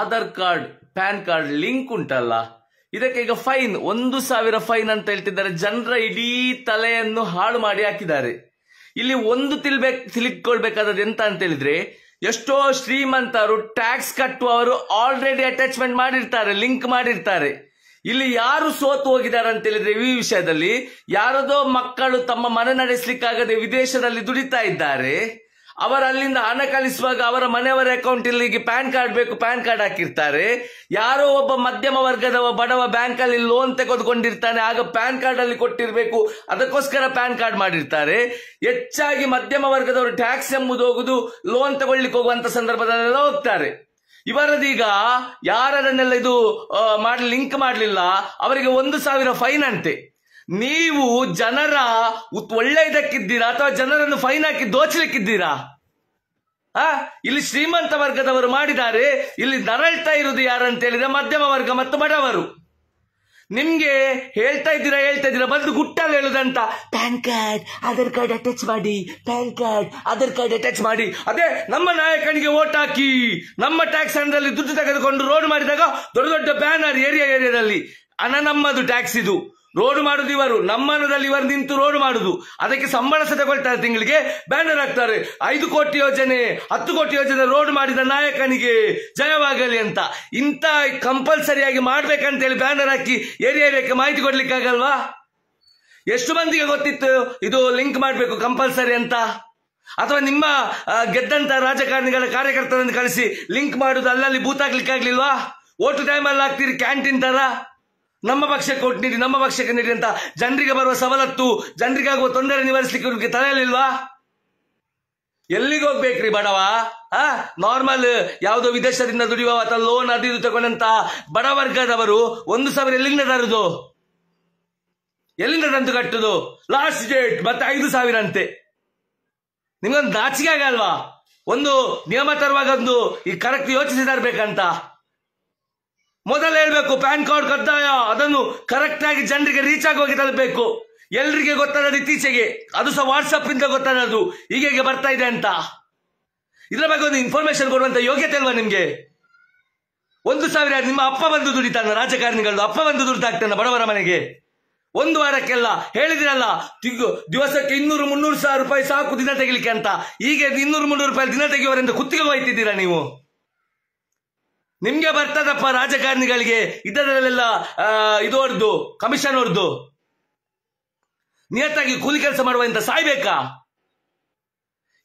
Aadhaar card pan card link ಉಂಟಲ್ಲ ಇದಕ್ಕೆ ಈಗ ಫೈನ್ ಒಂದು ಸಾವಿರ ಫೈನ್ ಅಂತ ಹೇಳ್ತಿದ್ದಾರೆ ಜನರ ಇಡೀ ತಲೆಯನ್ನು ಹಾಳು ಮಾಡಿ ಹಾಕಿದ್ದಾರೆ ಇಲ್ಲಿ ಒಂದು ತಿಳ್ಬೇಕು ತಿಳಿಕೊಳ್ಬೇಕಾದದ್ದು ಎಂತ ಅಂತ ಹೇಳಿದ್ರೆ ಎಷ್ಟೋ ಶ್ರೀಮಂತರು ಟ್ಯಾಕ್ಸ್ ಕಟ್ಟುವವರು ಆಲ್ರೆಡಿ ಅಟ್ಯಾಚ್ಮೆಂಟ್ ಮಾಡಿರ್ತಾರೆ ಲಿಂಕ್ ಮಾಡಿರ್ತಾರೆ ಇಲ್ಲಿ ಯಾರು ಸೋತು ಹೋಗಿದ್ದಾರೆ ಅಂತ ಹೇಳಿದ್ರೆ ಈ ವಿಷಯದಲ್ಲಿ ಯಾರದೋ ಮಕ್ಕಳು ತಮ್ಮ ಮನೆ ನಡೆಸಲಿಕ್ಕಾಗದೆ ವಿದೇಶದಲ್ಲಿ ದುಡಿತಾ ಇದ್ದಾರೆ ಅವರ ಅಲ್ಲಿಂದ ಹಣ ಕಳಿಸುವಾಗ ಅವರ ಮನೆಯವರ ಅಕೌಂಟ್ ಇಲ್ಲಿಗೆ ಪ್ಯಾನ್ ಕಾರ್ಡ್ ಬೇಕು ಪ್ಯಾನ್ ಕಾರ್ಡ್ ಹಾಕಿರ್ತಾರೆ ಯಾರೋ ಒಬ್ಬ ಮಧ್ಯಮ ವರ್ಗದವ ಬಡವ ಬ್ಯಾಂಕ್ ಅಲ್ಲಿ ಲೋನ್ ತೆಗೆದುಕೊಂಡಿರ್ತಾನೆ ಆಗ ಪ್ಯಾನ್ ಕಾರ್ಡ್ ಅಲ್ಲಿ ಕೊಟ್ಟಿರಬೇಕು ಅದಕ್ಕೋಸ್ಕರ ಪ್ಯಾನ್ ಕಾರ್ಡ್ ಮಾಡಿರ್ತಾರೆ ಹೆಚ್ಚಾಗಿ ಮಧ್ಯಮ ವರ್ಗದವರು ಟ್ಯಾಕ್ಸ್ ಎಂಬುದು ಹೋಗುದು ಲೋನ್ ತಗೊಳ್ಳಿಕ್ಕೆ ಹೋಗುವಂತ ಸಂದರ್ಭದಲ್ಲೆಲ್ಲ ಹೋಗ್ತಾರೆ ಇವರದೀಗ ಯಾರನ್ನೆಲ್ಲ ಇದು ಮಾಡಿ ಲಿಂಕ್ ಮಾಡಲಿಲ್ಲ ಅವರಿಗೆ ಒಂದು ಸಾವಿರ ಫೈನ್ ಅಂತೆ ನೀವು ಜನರ ಒಳ್ಳೆಯದಕ್ಕಿದ್ದೀರಾ ಅಥವಾ ಜನರನ್ನು ಫೈನ್ ಹಾಕಿ ದೋಚಲಿಕ್ಕಿದ್ದೀರಾ ಆ ಇಲ್ಲಿ ಶ್ರೀಮಂತ ವರ್ಗದವರು ಮಾಡಿದ್ದಾರೆ ಇಲ್ಲಿ ನರಳ್ತಾ ಇರುವುದು ಯಾರಂತ ಹೇಳಿದ್ರೆ ಮಧ್ಯಮ ವರ್ಗ ಮತ್ತು ಬಡವರು ನಿಮ್ಗೆ ಹೇಳ್ತಾ ಇದ್ದೀರಾ ಹೇಳ್ತಾ ಇದ್ದೀರಾ ಬಂದು ಗುಟ್ಟಲ್ಲಿ ಹೇಳುದಂತ pan card Aadhaar card attach ಮಾಡಿ pan card Aadhaar card attach ಮಾಡಿ ಅದೇ ನಮ್ಮ ನಾಯಕನಿಗೆ ಓಟ್ ಹಾಕಿ ನಮ್ಮ ಟ್ಯಾಕ್ಸ್ ಹಣದಲ್ಲಿ ದುಡ್ಡು ತೆಗೆದುಕೊಂಡು ರೋಡ್ ಮಾಡಿದಾಗ ದೊಡ್ಡ ದೊಡ್ಡ ಬ್ಯಾನರ್ ಏರಿಯಾ ಏರಿಯಾದಲ್ಲಿ ಅನ ನಮ್ಮದು ಟ್ಯಾಕ್ಸ್ ಇದು ರೋಡ್ ಮಾಡುದು ಇವರು ನಮ್ಮನದಲ್ಲಿ ಇವರು ನಿಂತು ರೋಡ್ ಮಾಡುದು ಅದಕ್ಕೆ ಸಂಬಳ ಸಹ ತಗೊಳ್ತಾರೆ ತಿಂಗಳಿಗೆ ಬ್ಯಾನರ್ ಹಾಕ್ತಾರೆ ಐದು ಕೋಟಿ ಯೋಜನೆ ಹತ್ತು ಕೋಟಿ ಯೋಜನೆ ರೋಡ್ ಮಾಡಿದ ನಾಯಕನಿಗೆ ಜಯವಾಗಲಿ ಅಂತ ಇಂಥ ಕಂಪಲ್ಸರಿಯಾಗಿ ಮಾಡ್ಬೇಕಂತ ಹೇಳಿ ಬ್ಯಾನರ್ ಹಾಕಿ ಏರಿಯಾ ಏರಿಯಾಕ್ಕೆ ಮಾಹಿತಿ ಆಗಲ್ವಾ ಎಷ್ಟು ಮಂದಿಗೆ ಗೊತ್ತಿತ್ತು ಇದು ಲಿಂಕ್ ಮಾಡಬೇಕು ಕಂಪಲ್ಸರಿ ಅಂತ ಅಥವಾ ನಿಮ್ಮ ಗೆದ್ದಂತ ರಾಜಕಾರಣಿಗಳ ಕಾರ್ಯಕರ್ತರನ್ನು ಕಳಿಸಿ ಲಿಂಕ್ ಮಾಡುದು ಅಲ್ಲಲ್ಲಿ ಆಗ್ಲಿಲ್ವಾ ಓಟು ಟೈಮಲ್ಲಿ ಹಾಕ್ತೀರಿ ಕ್ಯಾಂಟೀನ್ ತರ ನಮ್ಮ ಪಕ್ಷಕ್ಕೆ ಕೊಟ್ಟು ನೀಡಿ ನಮ್ಮ ಪಕ್ಷಕ್ಕೆ ನೀಡಿ ಅಂತ ಜನರಿಗೆ ಬರುವ ಸವಲತ್ತು ಜನರಿಗೆ ಆಗುವ ತೊಂದರೆ ನಿವಾರಿಸಲಿಕ್ಕೆ ಇವ್ರಿಗೆ ತಲೆಯಲ್ಲಿಲ್ವಾ ಎಲ್ಲಿಗೆ ಹೋಗ್ಬೇಕ್ರಿ ಬಡವ ಆ ನಾರ್ಮಲ್ ಯಾವುದೋ ವಿದೇಶದಿಂದ ದುಡಿಯುವ ಅಥವಾ ಲೋನ್ ಅದು ಇದು ತಗೊಂಡಂತ ಬಡ ವರ್ಗದವರು ಒಂದು ಸಾವಿರ ಎಲ್ಲಿಂದ ತರುದು ಎಲ್ಲಿಂದ ತಂದು ಕಟ್ಟುದು ಲಾಸ್ಟ್ ಡೇಟ್ ಮತ್ತೆ ಐದು ಸಾವಿರ ಅಂತೆ ನಿಮ್ಗೊಂದು ನಾಚಿಕೆ ಆಗಲ್ವಾ ಒಂದು ನಿಯಮ ತರುವಾಗ ಒಂದು ಈ ಕರೆಕ್ಟ್ ಯೋಚಿಸಿ ಬೇಕಂತ ಮೊದಲು ಹೇಳ್ಬೇಕು ಪ್ಯಾನ್ ಕಾರ್ಡ್ ಕಡ್ಡಾಯ ಅದನ್ನು ಕರೆಕ್ಟ್ ಆಗಿ ಜನರಿಗೆ ರೀಚ್ ಆಗೋಗಿ ತಲುಪಬೇಕು ಎಲ್ರಿಗೆ ಗೊತ್ತಾಗೋದು ಇತ್ತೀಚೆಗೆ ಅದು ಸಹ ವಾಟ್ಸಪ್ ಇಂದ ಗೊತ್ತಾಗದು ಹೀಗೆ ಬರ್ತಾ ಇದೆ ಅಂತ ಇದ್ರ ಬಗ್ಗೆ ಒಂದು ಇನ್ಫಾರ್ಮೇಶನ್ ಕೊಡುವಂತ ಯೋಗ್ಯತೆ ಅಲ್ವಾ ನಿಮ್ಗೆ ಒಂದು ಸಾವಿರ ನಿಮ್ಮ ಅಪ್ಪ ಬಂದು ದುಡಿತಾನ ರಾಜಕಾರಣಿಗಳು ಅಪ್ಪ ಬಂದು ದುಡಿತಾಗ್ತಾನೆ ಬಡವರ ಮನೆಗೆ ಒಂದು ವಾರಕ್ಕೆಲ್ಲ ಹೇಳಿದಿರಲ್ಲ ದಿವಸಕ್ಕೆ ಇನ್ನೂರು ಮುನ್ನೂರು ಸಾವಿರ ರೂಪಾಯಿ ಸಾಕು ದಿನ ತೆಗಿಲಿಕ್ಕೆ ಅಂತ ಈಗ ಇನ್ನೂರು ಮುನ್ನೂರು ರೂಪಾಯಿ ದಿನ ತೆಗೆಯುವವರಿಂದ ಕುತ್ತಿಗೆ ಹೋಯ್ತಿದ್ದೀರಾ ನೀವು ನಿಮ್ಗೆ ಬರ್ತದಪ್ಪ ರಾಜಕಾರಣಿಗಳಿಗೆ ಇದರಲ್ಲೆಲ್ಲ ಇದು ಹೊರದು ಕಮಿಷನ್ ಹೊರದು ನಿಯತ್ತಾಗಿ ಕೂಲಿ ಕೆಲಸ ಮಾಡುವಂತ ಸಾಯ್ಬೇಕಾ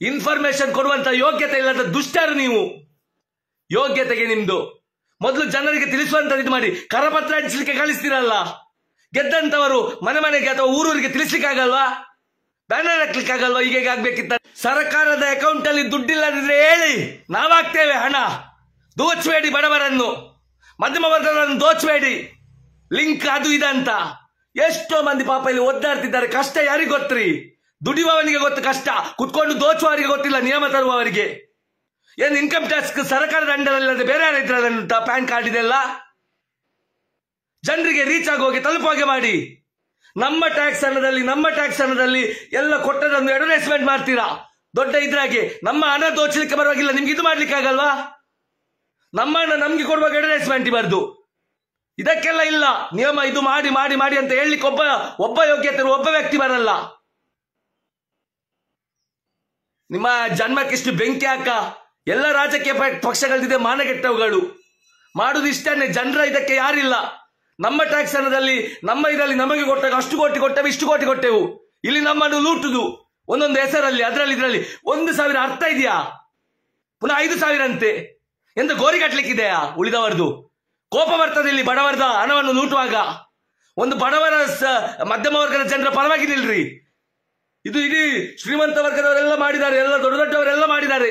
ಇನ್ಫಾರ್ಮೇಶನ್ ಕೊಡುವಂತ ಯೋಗ್ಯತೆ ಇಲ್ಲದ ದುಷ್ಟರು ನೀವು ಯೋಗ್ಯತೆಗೆ ನಿಮ್ದು ಮೊದಲು ಜನರಿಗೆ ತಿಳಿಸುವಂತ ಇದು ಮಾಡಿ ಕರಪತ್ರ ಹಂಚಲಿಕ್ಕೆ ಕಳಿಸ್ತೀರಲ್ಲ ಗೆದ್ದಂತವರು ಮನೆ ಮನೆಗೆ ಅಥವಾ ಊರೂರಿಗೆ ಆಗಲ್ವಾ ಬ್ಯಾನರ್ ಆಗಲ್ವಾ ಈಗ ಆಗ್ಬೇಕಿತ್ತ ಸರ್ಕಾರದ ಅಕೌಂಟ್ ಅಲ್ಲಿ ದುಡ್ಡಿಲ್ಲದಿದ್ರೆ ಹೇಳಿ ನಾವಾಗ್ತೇವೆ ಹಣ ದೋಚಬೇಡಿ ಬಡವರನ್ನು ಮಧ್ಯಮ ವರ್ಗದವರನ್ನು ದೋಚಬೇಡಿ ಲಿಂಕ್ ಅದು ಇದಂತ ಎಷ್ಟೋ ಮಂದಿ ಪಾಪ ಇಲ್ಲಿ ಒದ್ದಾಡ್ತಿದ್ದಾರೆ ಕಷ್ಟ ಯಾರಿಗೆ ಗೊತ್ತ್ರಿ ದುಡಿಯುವವನಿಗೆ ಗೊತ್ತು ಕಷ್ಟ ಕುತ್ಕೊಂಡು ದೋಚುವವರಿಗೆ ಗೊತ್ತಿಲ್ಲ ನಿಯಮ ತರುವವರಿಗೆ ಏನು ಇನ್ಕಮ್ ಟ್ಯಾಕ್ಸ್ ಸರ್ಕಾರದ ಅಂಡರಲ್ಲದೆ ಬೇರೆ ಯಾರ ಅದನ್ನು ಪ್ಯಾನ್ ಕಾರ್ಡ್ ಇದೆಲ್ಲ ಜನರಿಗೆ ರೀಚ್ ಆಗೋಗಿ ತಲುಪೋಗೆ ಮಾಡಿ ನಮ್ಮ ಟ್ಯಾಕ್ಸ್ ಅನ್ನದಲ್ಲಿ ನಮ್ಮ ಟ್ಯಾಕ್ಸ್ ಹಣದಲ್ಲಿ ಎಲ್ಲ ಕೊಟ್ಟದನ್ನು ಅಡ್ವರ್ಟೈಸ್ಮೆಂಟ್ ಮಾಡ್ತೀರಾ ದೊಡ್ಡ ಇದ್ರಾಗೆ ನಮ್ಮ ಹಣ ದೋಚಲಿಕ್ಕೆ ಬರುವಾಗಿಲ್ಲ ನಿಮ್ಗೆ ಇದು ಮಾಡ್ಲಿಕ್ಕೆ ಆಗಲ್ವಾ ನಮ್ಮಣ್ಣ ನಮ್ಗೆ ಕೊಡುವಾಗ ಅಡ್ವರ್ಟೈಸ್ಮೆಂಟ್ ಬರ್ದು ಇದಕ್ಕೆಲ್ಲ ಇಲ್ಲ ನಿಯಮ ಇದು ಮಾಡಿ ಮಾಡಿ ಮಾಡಿ ಅಂತ ಹೇಳಿ ಒಬ್ಬ ಒಬ್ಬ ಯೋಗ್ಯತೆ ಒಬ್ಬ ವ್ಯಕ್ತಿ ಬರಲ್ಲ ನಿಮ್ಮ ಜನ್ಮಕ್ಕಿಷ್ಟು ಬೆಂಕಿ ಹಾಕ ಎಲ್ಲ ರಾಜಕೀಯ ಪಕ್ಷಗಳಿದೆ ಮಾನಗೆಟ್ಟವುಗಳು ಮಾಡುದು ಇಷ್ಟೇ ಜನರ ಇದಕ್ಕೆ ಯಾರಿಲ್ಲ ನಮ್ಮ ಟ್ಯಾಕ್ಸ್ ಅನ್ನದಲ್ಲಿ ನಮ್ಮ ಇದರಲ್ಲಿ ನಮಗೆ ಕೊಟ್ಟಾಗ ಅಷ್ಟು ಕೋಟಿ ಕೊಟ್ಟೆವು ಇಷ್ಟು ಕೋಟಿ ಕೊಟ್ಟೆವು ಇಲ್ಲಿ ನಮ್ಮನ್ನು ಲೂಟುದು ಒಂದೊಂದು ಹೆಸರಲ್ಲಿ ಅದರಲ್ಲಿ ಇದರಲ್ಲಿ ಒಂದು ಸಾವಿರ ಅರ್ಥ ಇದೆಯಾ ಪುನಃ ಐದು ಸಾವಿರ ಅಂತೆ ಎಂದು ಗೋರಿ ಕಟ್ಲಿಕ್ಕಿದೆಯಾ ಉಳಿದವರದು ಕೋಪ ಬರ್ತದೆ ಇಲ್ಲಿ ಬಡವರದ ಹಣವನ್ನು ಲೂಟುವಾಗ ಒಂದು ಬಡವರ ಮಧ್ಯಮ ವರ್ಗದ ಜನರ ಪರವಾಗಿ ಇದು ಇಡೀ ಶ್ರೀಮಂತ ವರ್ಗದವರೆಲ್ಲ ಮಾಡಿದ್ದಾರೆ ಎಲ್ಲ ದೊಡ್ಡ ದೊಡ್ಡವರೆಲ್ಲ ಮಾಡಿದ್ದಾರೆ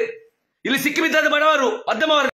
ಇಲ್ಲಿ ಸಿಕ್ಕಿಬಿದ್ದದ್ದು ಬಡವರು ಮಧ್ಯಮ ವರ್ಗ